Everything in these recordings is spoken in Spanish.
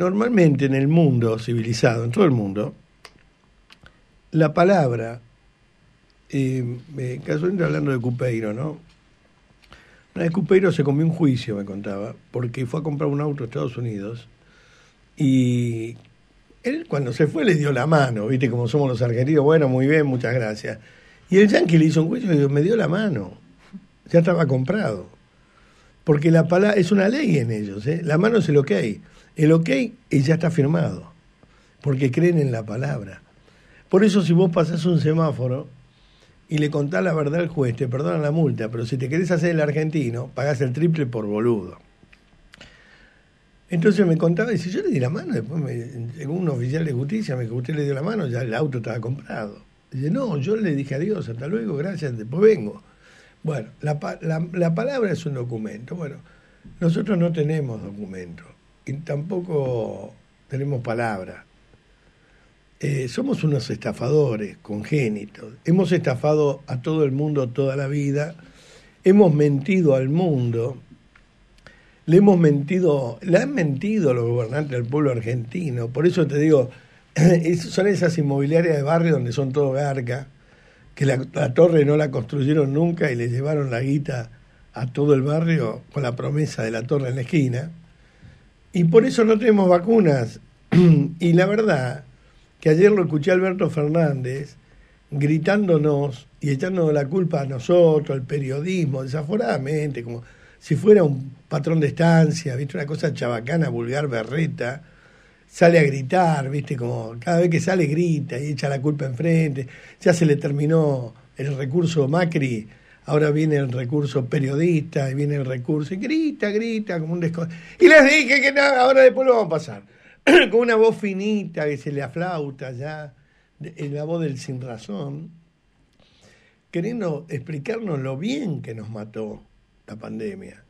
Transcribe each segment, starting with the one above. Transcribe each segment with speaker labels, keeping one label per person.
Speaker 1: Normalmente en el mundo civilizado, en todo el mundo, la palabra, eh, caso casualmente hablando de Cupeiro, ¿no? Una vez Cupeiro se comió un juicio, me contaba, porque fue a comprar un auto a Estados Unidos y él cuando se fue le dio la mano, ¿viste? Como somos los argentinos, bueno, muy bien, muchas gracias. Y el yankee le hizo un juicio y me dio la mano, ya estaba comprado. Porque la palabra es una ley en ellos, ¿eh? la mano es lo que hay. El ok ya está firmado, porque creen en la palabra. Por eso si vos pasás un semáforo y le contás la verdad al juez, te perdonan la multa, pero si te querés hacer el argentino, pagás el triple por boludo. Entonces me contaba, y si yo le di la mano, después me, un oficial de justicia, me dijo, usted le dio la mano, ya el auto estaba comprado. Dice, no, yo le dije adiós, hasta luego, gracias, después vengo. Bueno, la, la palabra es un documento. Bueno, nosotros no tenemos documento y tampoco tenemos palabra. Eh, somos unos estafadores congénitos. Hemos estafado a todo el mundo toda la vida. Hemos mentido al mundo. Le hemos mentido, le han mentido los gobernantes del pueblo argentino. Por eso te digo, son esas inmobiliarias de barrio donde son todo garga que la, la torre no la construyeron nunca y le llevaron la guita a todo el barrio con la promesa de la torre en la esquina. Y por eso no tenemos vacunas. y la verdad que ayer lo escuché a Alberto Fernández gritándonos y echándonos la culpa a nosotros, al periodismo, desaforadamente, como si fuera un patrón de estancia, ¿viste? Una cosa chabacana, vulgar, berreta. Sale a gritar, ¿viste? Como cada vez que sale grita y echa la culpa enfrente. Ya se le terminó el recurso Macri ahora viene el recurso periodista y viene el recurso y grita, grita como un desco... Y les dije que nada, ahora después lo vamos a pasar. Con una voz finita que se le aflauta ya, en eh, la voz del sin razón, queriendo explicarnos lo bien que nos mató la pandemia,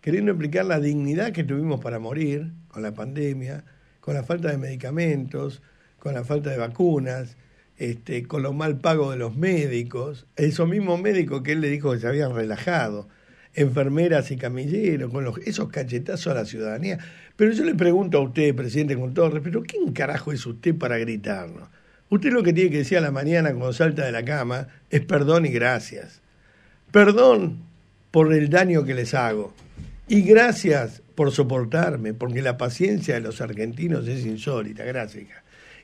Speaker 1: queriendo explicar la dignidad que tuvimos para morir con la pandemia, con la falta de medicamentos, con la falta de vacunas, este, con los mal pagos de los médicos, esos mismos médicos que él le dijo que se habían relajado, enfermeras y camilleros, con esos cachetazos a la ciudadanía. Pero yo le pregunto a usted, presidente, con todo respeto, ¿quién carajo es usted para gritarnos? Usted lo que tiene que decir a la mañana cuando salta de la cama es perdón y gracias. Perdón por el daño que les hago. Y gracias por soportarme, porque la paciencia de los argentinos es insólita. Gracias.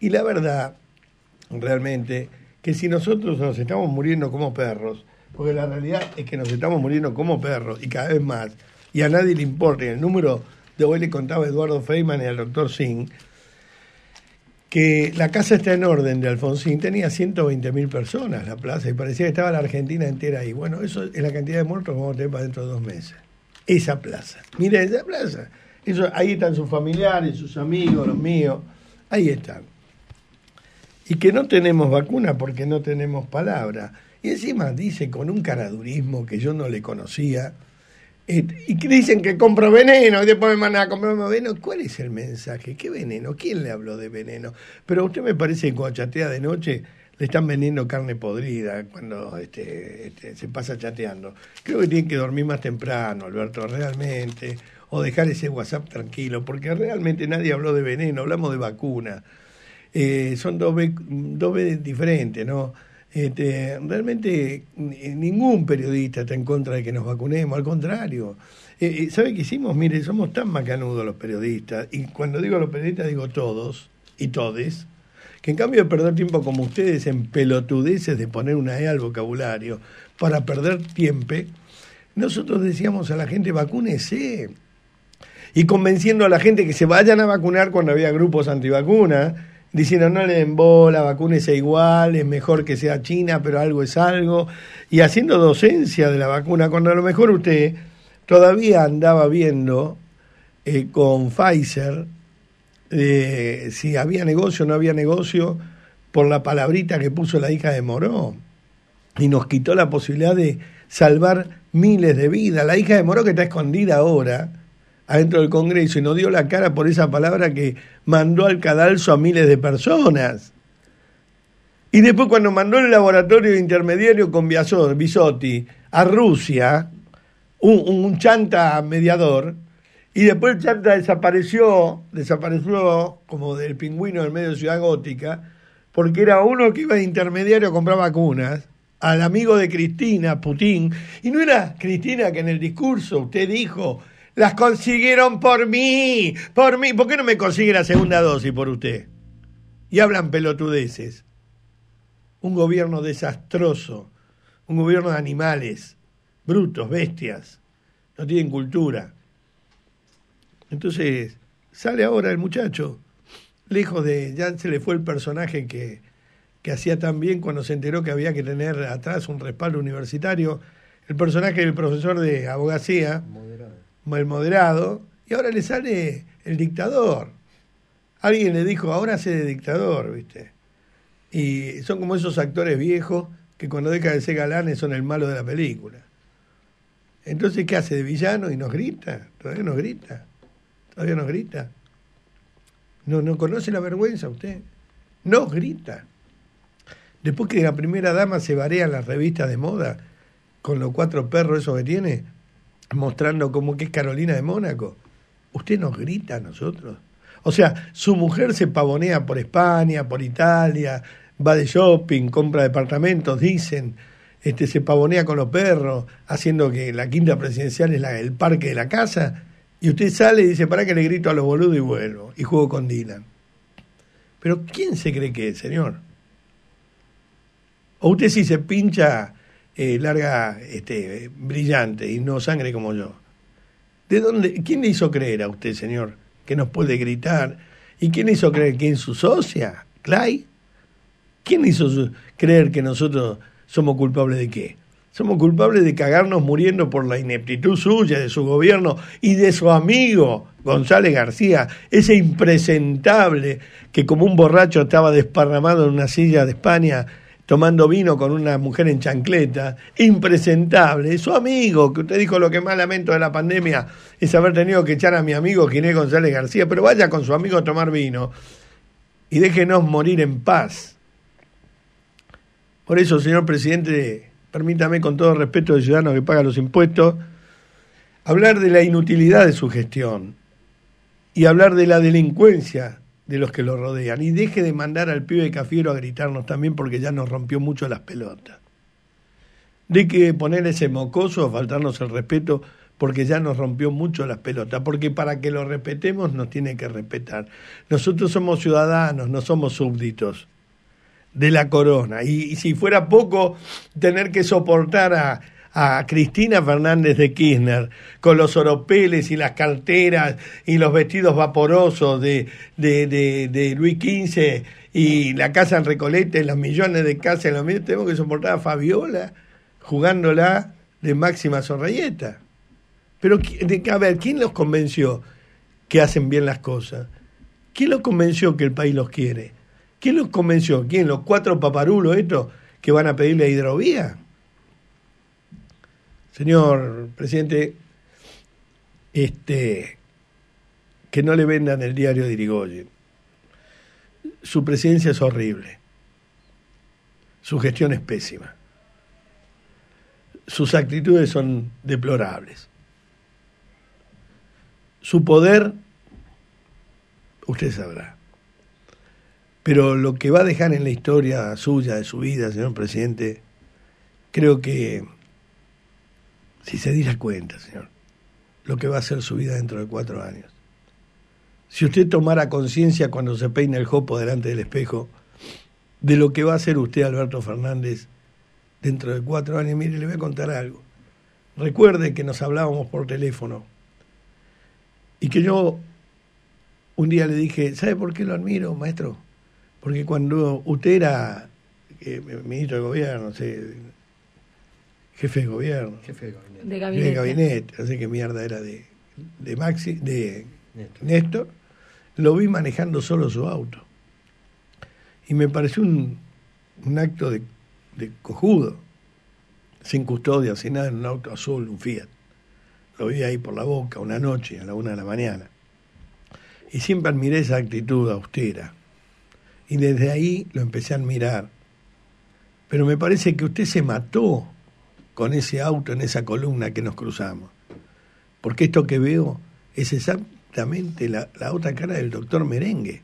Speaker 1: Y la verdad realmente que si nosotros nos estamos muriendo como perros, porque la realidad es que nos estamos muriendo como perros y cada vez más, y a nadie le importa, y el número de hoy le contaba Eduardo Feynman y al doctor Singh, que la casa está en orden de Alfonsín, tenía mil personas la plaza y parecía que estaba la Argentina entera ahí. Bueno, eso es la cantidad de muertos que vamos a tener para dentro de dos meses. Esa plaza. miren esa plaza. Eso, ahí están sus familiares, sus amigos, los míos. Ahí están y que no tenemos vacuna porque no tenemos palabra. Y encima dice con un caradurismo que yo no le conocía, y dicen que compro veneno y después me van a comprar veneno. ¿Cuál es el mensaje? ¿Qué veneno? ¿Quién le habló de veneno? Pero a usted me parece que cuando chatea de noche le están vendiendo carne podrida cuando este, este, se pasa chateando. Creo que tiene que dormir más temprano, Alberto, realmente, o dejar ese WhatsApp tranquilo, porque realmente nadie habló de veneno, hablamos de vacuna. Eh, son dos B, dos diferentes, ¿no? Este, realmente eh, ningún periodista está en contra de que nos vacunemos, al contrario. Eh, ¿Sabe qué hicimos? Mire, somos tan macanudos los periodistas, y cuando digo los periodistas digo todos y todes, que en cambio de perder tiempo como ustedes en pelotudeces de poner una E al vocabulario para perder tiempo, nosotros decíamos a la gente vacúnese y convenciendo a la gente que se vayan a vacunar cuando había grupos antivacunas diciendo no le den vacuna es igual, es mejor que sea China, pero algo es algo, y haciendo docencia de la vacuna, cuando a lo mejor usted todavía andaba viendo eh, con Pfizer eh, si había negocio o no había negocio por la palabrita que puso la hija de Moró y nos quitó la posibilidad de salvar miles de vidas. La hija de Moró que está escondida ahora, adentro del Congreso y no dio la cara por esa palabra que mandó al cadalso a miles de personas. Y después cuando mandó el laboratorio intermediario con Bisotti a Rusia, un, un, chanta mediador, y después el chanta desapareció, desapareció como del pingüino del medio de Ciudad Gótica, porque era uno que iba de intermediario a comprar vacunas, al amigo de Cristina, Putin, y no era Cristina que en el discurso usted dijo las consiguieron por mí, por mí. ¿Por qué no me consigue la segunda dosis por usted? Y hablan pelotudeces. Un gobierno desastroso, un gobierno de animales, brutos, bestias, no tienen cultura. Entonces, sale ahora el muchacho, lejos de, ya se le fue el personaje que, hacía tan bien cuando se enteró que había que tener atrás un respaldo universitario, el personaje del profesor de abogacía, el moderado, y ahora le sale el dictador. Alguien le dijo, ahora sé de dictador, ¿viste? Y son como esos actores viejos que cuando dejan de ser galanes son el malo de la película. Entonces, ¿qué hace de villano? Y nos grita, todavía nos grita, todavía nos grita. No, no conoce la vergüenza usted, nos grita. Después que la primera dama se varea en las revistas de moda, con los cuatro perros esos que tiene, mostrando como que es Carolina de Mónaco. Usted nos grita a nosotros. O sea, su mujer se pavonea por España, por Italia, va de shopping, compra departamentos, dicen, este, se pavonea con los perros, haciendo que la quinta presidencial es el parque de la casa, y usted sale y dice, para que le grito a los boludos y vuelvo, y juego con Dylan. Pero ¿quién se cree que es, señor? O usted si se pincha eh, larga, este, brillante y no sangre como yo. ¿De dónde? ¿Quién le hizo creer a usted, señor, que nos puede gritar? ¿Y quién le hizo creer que es su socia, Clay? ¿Quién le hizo creer que nosotros somos culpables de qué? Somos culpables de cagarnos muriendo por la ineptitud suya, de su gobierno y de su amigo González García, ese impresentable que como un borracho estaba desparramado en una silla de España tomando vino con una mujer en chancleta, impresentable, su amigo, que usted dijo lo que más lamento de la pandemia es haber tenido que echar a mi amigo Ginés González García, pero vaya con su amigo a tomar vino y déjenos morir en paz. Por eso, señor presidente, permítame con todo respeto del ciudadano que paga los impuestos, hablar de la inutilidad de su gestión y hablar de la delincuencia de los que lo rodean. Y deje de mandar al pibe Cafiero a gritarnos también porque ya nos rompió mucho las pelotas. De que poner ese mocoso a faltarnos el respeto porque ya nos rompió mucho las pelotas, porque para que lo respetemos nos tiene que respetar. Nosotros somos ciudadanos, no somos súbditos de la corona. y si fuera poco tener que soportar a a Cristina Fernández de Kirchner con los oropeles y las carteras y los vestidos vaporosos de, de, Luis XV y la casa en Recoleta y los millones de casas en los medios, tenemos que soportar a Fabiola jugándola de máxima zorrayeta. Pero, a ver, ¿quién los convenció que hacen bien las cosas? ¿Quién los convenció que el país los quiere? ¿Quién los convenció? ¿Quién? ¿Los cuatro paparulos estos que van a pedirle hidrovía? Señor presidente, este, que no le vendan el diario de Irigoyen. Su presencia es horrible. Su gestión es pésima. Sus actitudes son deplorables. Su poder, usted sabrá. Pero lo que va a dejar en la historia suya, de su vida, señor presidente, creo que si se diera cuenta, señor, lo que va a ser su vida dentro de cuatro años. Si usted tomara conciencia cuando se peina el jopo delante del espejo de lo que va a ser usted, Alberto Fernández, dentro de cuatro años, mire, le voy a contar algo. Recuerde que nos hablábamos por teléfono y que yo un día le dije, ¿sabe por qué lo admiro, maestro? Porque cuando usted era eh, ministro de gobierno, no sé, jefe de gobierno. Jefe de gabinete. De gabinete. De gabinete. mierda era de, de de Néstor. Lo vi manejando solo su auto. Y me pareció un, acto de, de cojudo. Sin custodia, sin nada, en un auto azul, un Fiat. Lo vi ahí por la boca una noche, a la una de la mañana. Y siempre admiré esa actitud austera. Y desde ahí lo empecé a admirar. Pero me parece que usted se mató con ese auto en esa columna que nos cruzamos. Porque esto que veo es exactamente la, otra cara del doctor Merengue.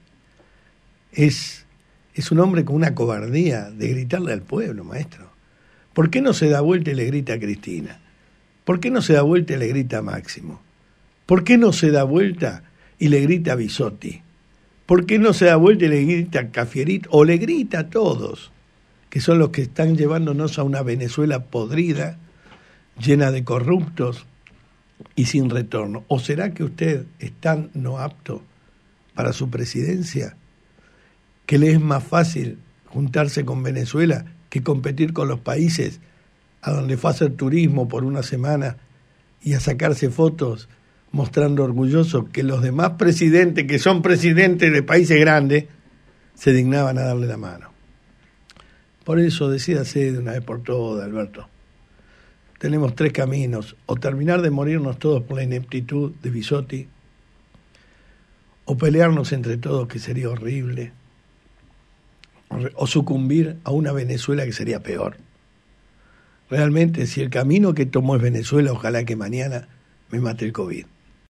Speaker 1: Es, es un hombre con una cobardía de gritarle al pueblo, maestro. ¿Por qué no se da vuelta y le grita a Cristina? ¿Por qué no se da vuelta y le grita a Máximo? ¿Por qué no se da vuelta y le grita a Bisotti? ¿Por qué no se da vuelta y le grita a Cafierit? O le grita a todos que son los que están llevándonos a una Venezuela podrida, llena de corruptos y sin retorno. ¿O será que usted es tan no apto para su presidencia que le es más fácil juntarse con Venezuela que competir con los países a donde fue a hacer turismo por una semana y a sacarse fotos mostrando orgulloso que los demás presidentes que son presidentes de países grandes se dignaban a darle la mano? Por eso decídase de una vez por todas, Alberto. Tenemos tres caminos, o terminar de morirnos todos por la ineptitud de Bisotti, o pelearnos entre todos, que sería horrible, o sucumbir a una Venezuela que sería peor. Realmente, si el camino que tomó es Venezuela, ojalá que mañana me mate el COVID.